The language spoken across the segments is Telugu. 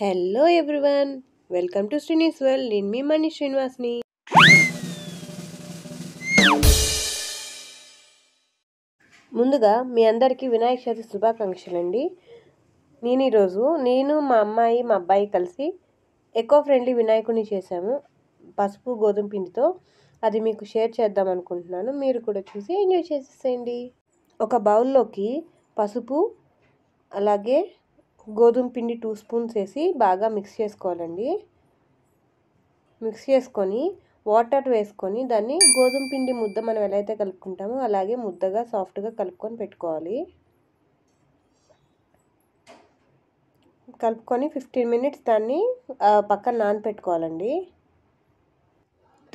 hello everyone welcome to Srinivas well నేను మీ మణి శ్రీనివాస్ని ముందుగా మీ అందరికీ వినాయక చవితి శుభాకాంక్షలు అండి నేను ఈరోజు నేను మా అమ్మాయి మా అబ్బాయి కలిసి ఎకో ఫ్రెండ్లీ వినాయకుడిని చేశాము పసుపు గోధుమ పిండితో అది మీకు షేర్ చేద్దాం అనుకుంటున్నాను మీరు కూడా చూసి ఎంజాయ్ చేసేసేయండి ఒక బౌల్లోకి పసుపు అలాగే గోధుమ పిండి టూ స్పూన్స్ వేసి బాగా మిక్స్ చేసుకోవాలండి మిక్స్ చేసుకొని వాటర్ వేసుకొని దాన్ని గోధుమ పిండి ముద్ద మనం ఎలా అయితే కలుపుకుంటామో అలాగే ముద్దగా సాఫ్ట్గా కలుపుకొని పెట్టుకోవాలి కలుపుకొని ఫిఫ్టీన్ మినిట్స్ దాన్ని పక్కన నానపెట్టుకోవాలండి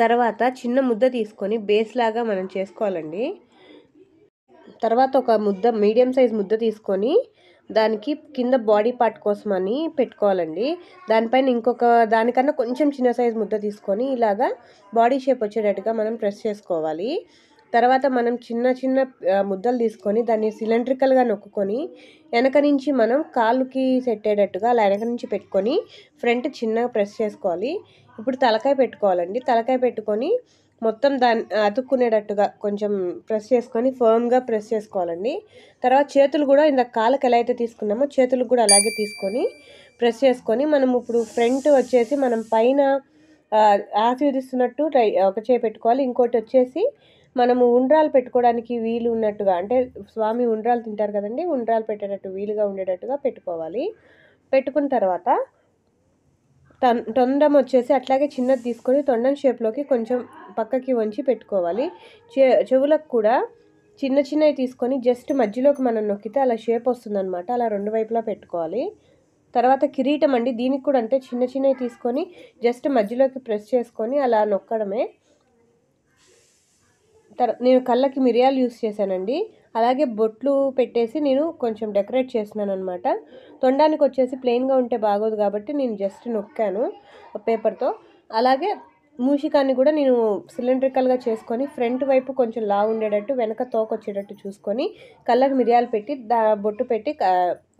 తర్వాత చిన్న ముద్ద తీసుకొని బేస్ లాగా మనం చేసుకోవాలండి తర్వాత ఒక ముద్ద మీడియం సైజ్ ముద్ద తీసుకొని దానికి కింద బాడీ పార్ట్ కోసం అని పెట్టుకోవాలండి దానిపైన ఇంకొక దానికన్నా కొంచెం చిన్న సైజ్ ముద్ద తీసుకొని ఇలాగా బాడీ షేప్ వచ్చేటట్టుగా మనం ప్రెస్ చేసుకోవాలి తర్వాత మనం చిన్న చిన్న ముద్దలు తీసుకొని దాన్ని సిలిండ్రికల్గా నొక్కుని వెనక నుంచి మనం కాళ్ళుకి సెట్ అయ్యేటట్టుగా అలా వెనక నుంచి పెట్టుకొని ఫ్రంట్ చిన్నగా ప్రెస్ చేసుకోవాలి ఇప్పుడు తలకాయ పెట్టుకోవాలండి తలకాయ పెట్టుకొని మొత్తం దాన్ని అతుక్కునేటట్టుగా కొంచెం ప్రెస్ చేసుకొని ఫర్మ్గా ప్రెస్ చేసుకోవాలండి తర్వాత చేతులు కూడా ఇంత కాళ్ళకి ఎలా అయితే తీసుకున్నామో చేతులు కూడా అలాగే తీసుకొని ప్రెస్ చేసుకొని మనం ఇప్పుడు ఫ్రంట్ వచ్చేసి మనం పైన ఆశీర్దిస్తున్నట్టు ట్రై ఒక చేయి పెట్టుకోవాలి ఇంకోటి వచ్చేసి మనము ఉండ్రాలు పెట్టుకోవడానికి వీలు ఉన్నట్టుగా అంటే స్వామి ఉండ్రాలు తింటారు కదండి ఉండ్రాలు పెట్టేటట్టు వీలుగా ఉండేటట్టుగా పెట్టుకోవాలి పెట్టుకున్న తర్వాత తొండం వచ్చేసి అట్లాగే చిన్నది తీసుకొని తొండం షేప్లోకి కొంచెం పక్కకి వంచి పెట్టుకోవాలి చెవులకు కూడా చిన్న చిన్నవి తీసుకొని జస్ట్ మధ్యలోకి మనం నొక్కితే అలా షేప్ వస్తుందన్నమాట అలా రెండు వైపులా పెట్టుకోవాలి తర్వాత కిరీటం అండి దీనికి కూడా అంటే చిన్న చిన్నవి తీసుకొని జస్ట్ మధ్యలోకి ప్రెస్ చేసుకొని అలా నొక్కడమే తర్ నేను కళ్ళకి మిరియాలు యూస్ చేశానండి అలాగే బొట్లు పెట్టేసి నేను కొంచెం డెకరేట్ చేసినాను అనమాట తొండానికి వచ్చేసి ప్లెయిన్గా ఉంటే బాగోదు కాబట్టి నేను జస్ట్ నొక్కాను పేపర్తో అలాగే మూషికాన్ని కూడా నేను సిలిండ్రికల్గా చేసుకొని ఫ్రంట్ వైపు కొంచెం లా ఉండేటట్టు వెనక తోకొచ్చేటట్టు చూసుకొని కళ్ళకు మిరియాలు పెట్టి దా బొట్టు పెట్టి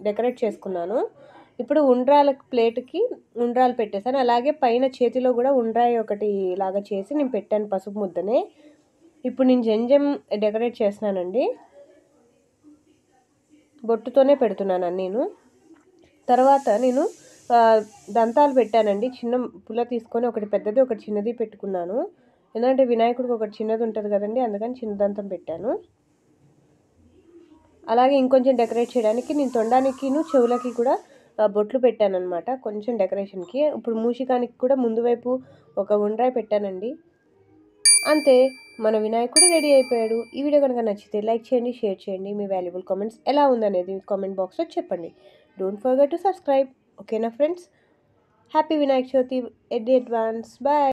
డెకరేట్ చేసుకున్నాను ఇప్పుడు ఉండ్రాల ప్లేట్కి ఉండ్రాలు పెట్టేశాను అలాగే పైన చేతిలో కూడా ఉండ్రాయి ఒకటి లాగా చేసి నేను పెట్టాను పసుపు ముద్దనే ఇప్పుడు నేను జంజం డెకరేట్ చేస్తున్నానండి బొట్టుతోనే పెడుతున్నాను నేను తర్వాత నేను దంతాలు పెట్టానండి చిన్న పుల్ల తీసుకొని ఒకటి పెద్దది ఒకటి చిన్నది పెట్టుకున్నాను ఎందుకంటే వినాయకుడికి ఒకటి చిన్నది ఉంటుంది కదండి అందుకని చిన్న దంతం పెట్టాను అలాగే ఇంకొంచెం డెకరేట్ చేయడానికి నేను తొండానికిను చెవులకి కూడా బొట్లు పెట్టాను అనమాట కొంచెం డెకరేషన్కి ఇప్పుడు మూషికానికి కూడా ముందు వైపు ఒక ఉండ్రాయి పెట్టానండి అంతే మన వినాయకుడు రెడీ అయిపోయాడు ఈ వీడియో కనుక నచ్చితే లైక్ చేయండి షేర్ చేయండి మీ వాల్యుబుల్ కామెంట్స్ ఎలా ఉందనేది కామెంట్ బాక్స్లో చెప్పండి డోంట్ ఫర్గెట్ టు సబ్స్క్రైబ్ ఓకేనా ఫ్రెండ్స్ హ్యాపీ వినాయక చవితి ఎడ్ అడ్వాన్స్ బాయ్